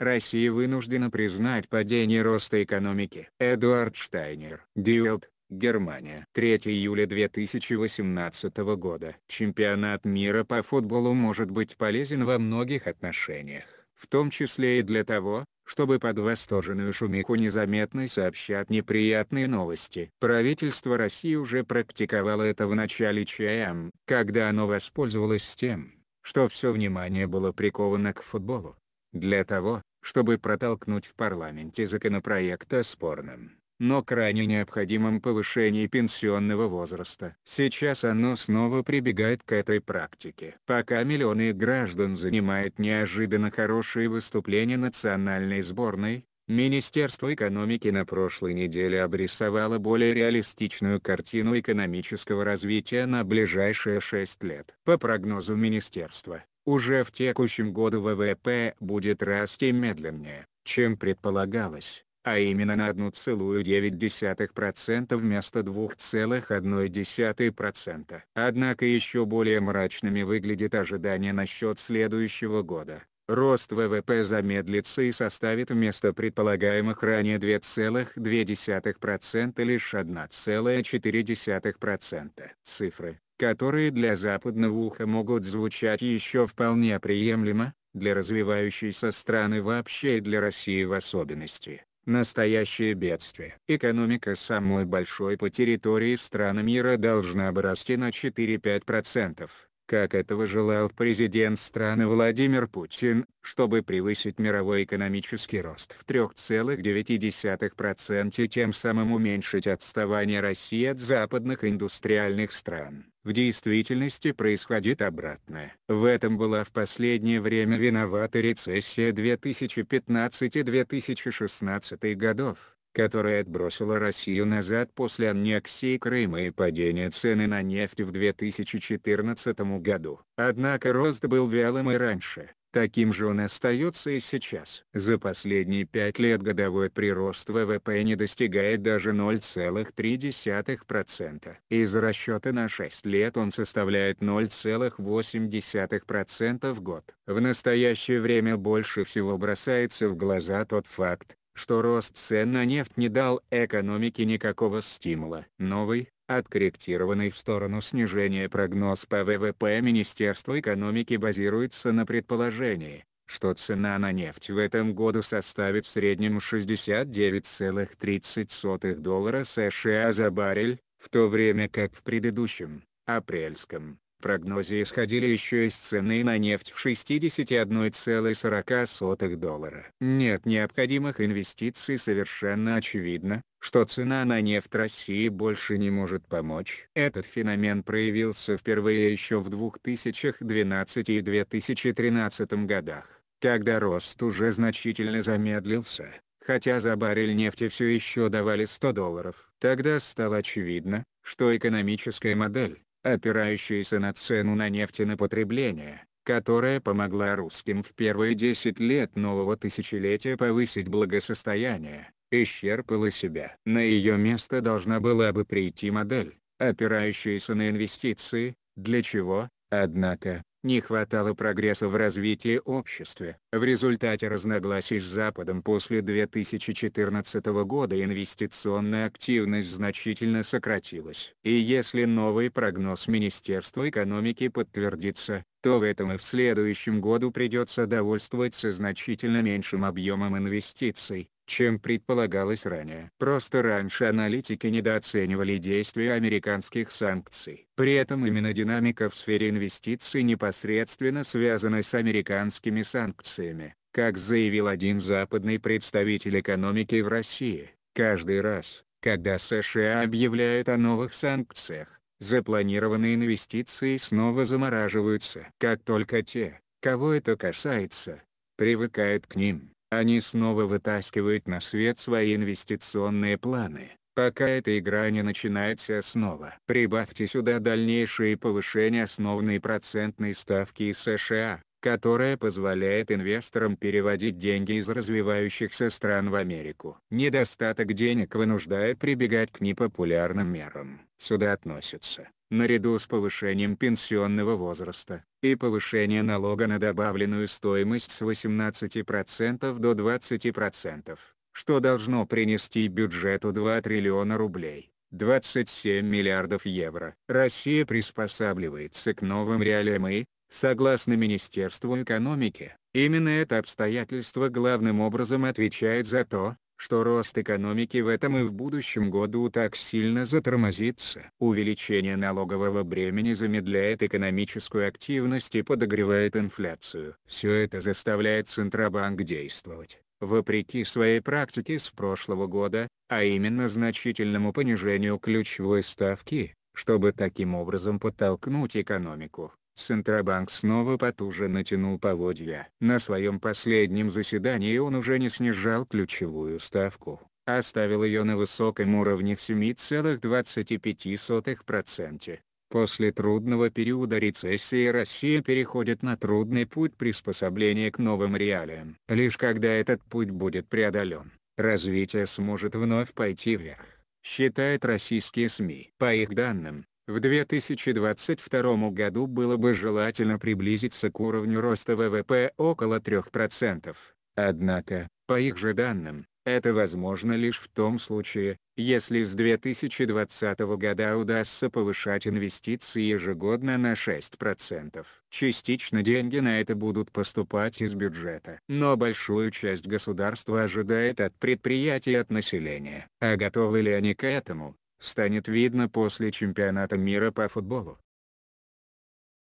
Россия вынуждена признать падение роста экономики. Эдуард Штайнер. Дюэлт, Германия. 3 июля 2018 года. Чемпионат мира по футболу может быть полезен во многих отношениях, в том числе и для того, чтобы под восторженную шумиху незаметно сообщать неприятные новости. Правительство России уже практиковало это в начале ЧМ, когда оно воспользовалось тем, что все внимание было приковано к футболу. Для того, чтобы протолкнуть в парламенте законопроект о спорном, но крайне необходимом повышении пенсионного возраста. Сейчас оно снова прибегает к этой практике. Пока миллионы граждан занимают неожиданно хорошие выступления национальной сборной, Министерство экономики на прошлой неделе обрисовало более реалистичную картину экономического развития на ближайшие 6 лет. По прогнозу министерства, уже в текущем году ВВП будет расти медленнее, чем предполагалось, а именно на 1,9% вместо 2,1%. Однако еще более мрачными выглядит ожидание насчет следующего года. Рост ВВП замедлится и составит вместо предполагаемых ранее 2,2% лишь 1,4%. Цифры, которые для западного уха могут звучать еще вполне приемлемо, для развивающейся страны вообще и для России в особенности. Настоящее бедствие. Экономика самой большой по территории страны мира должна бы на 4-5%, как этого желал президент страны Владимир Путин, чтобы превысить мировой экономический рост в 3,9% и тем самым уменьшить отставание России от западных индустриальных стран. В действительности происходит обратное. В этом была в последнее время виновата рецессия 2015-2016 годов, которая отбросила Россию назад после аннексии Крыма и падения цены на нефть в 2014 году. Однако рост был вялым и раньше. Таким же он остается и сейчас. За последние пять лет годовой прирост ВВП не достигает даже 0,3%. Из расчета на 6 лет он составляет 0,8% в год. В настоящее время больше всего бросается в глаза тот факт, что рост цен на нефть не дал экономике никакого стимула. Новый, Откорректированный в сторону снижения прогноз по ВВП министерство экономики базируется на предположении, что цена на нефть в этом году составит в среднем 69,30 доллара США за баррель, в то время как в предыдущем, апрельском, Прогнозы исходили еще из цены на нефть в 61,40 доллара. Нет необходимых инвестиций совершенно очевидно, что цена на нефть России больше не может помочь. Этот феномен проявился впервые еще в 2012 и 2013 годах, когда рост уже значительно замедлился хотя за баррель нефти все еще давали 100 долларов. Тогда стало очевидно, что экономическая модель, опирающаяся на цену на на потребление, которая помогла русским в первые 10 лет нового тысячелетия повысить благосостояние, исчерпала себя. На ее место должна была бы прийти модель, опирающаяся на инвестиции, для чего, однако, не хватало прогресса в развитии общества. В результате разногласий с Западом после 2014 года инвестиционная активность значительно сократилась. И если новый прогноз Министерства экономики подтвердится, то в этом и в следующем году придется довольствоваться значительно меньшим объемом инвестиций, чем предполагалось ранее. Просто раньше аналитики недооценивали действия американских санкций. При этом именно динамика в сфере инвестиций непосредственно связана с американскими санкциями. Как заявил один западный представитель экономики в России, каждый раз, когда США объявляют о новых санкциях, запланированные инвестиции снова замораживаются. Как только те, кого это касается, привыкают к ним, они снова вытаскивают на свет свои инвестиционные планы, пока эта игра не начинается снова. Прибавьте сюда дальнейшие повышения основной процентной ставки из США которая позволяет инвесторам переводить деньги из развивающихся стран в Америку. Недостаток денег вынуждает прибегать к непопулярным мерам. Сюда относятся, наряду с повышением пенсионного возраста, и повышение налога на добавленную стоимость с 18% до 20%, что должно принести бюджету 2 триллиона рублей. 27 миллиардов евро. Россия приспосабливается к новым реалиям и, Согласно Министерству экономики, именно это обстоятельство главным образом отвечает за то, что рост экономики в этом и в будущем году так сильно затормозится. Увеличение налогового бремени замедляет экономическую активность и подогревает инфляцию. Все это заставляет Центробанк действовать, вопреки своей практике с прошлого года, а именно значительному понижению ключевой ставки, чтобы таким образом подтолкнуть экономику. Центробанк снова потуже натянул поводья. На своем последнем заседании он уже не снижал ключевую ставку, оставил ее на высоком уровне в 7,25%. После трудного периода рецессии Россия переходит на трудный путь приспособления к новым реалиям. Лишь когда этот путь будет преодолен, развитие сможет вновь пойти вверх, считают российские СМИ. По их данным, в 2022 году было бы желательно приблизиться к уровню роста ВВП около 3%. Однако, по их же данным, это возможно лишь в том случае, если с 2020 года удастся повышать инвестиции ежегодно на 6%. Частично деньги на это будут поступать из бюджета. Но большую часть государства ожидает от предприятий и от населения. А готовы ли они к этому? станет видно после чемпионата мира по футболу.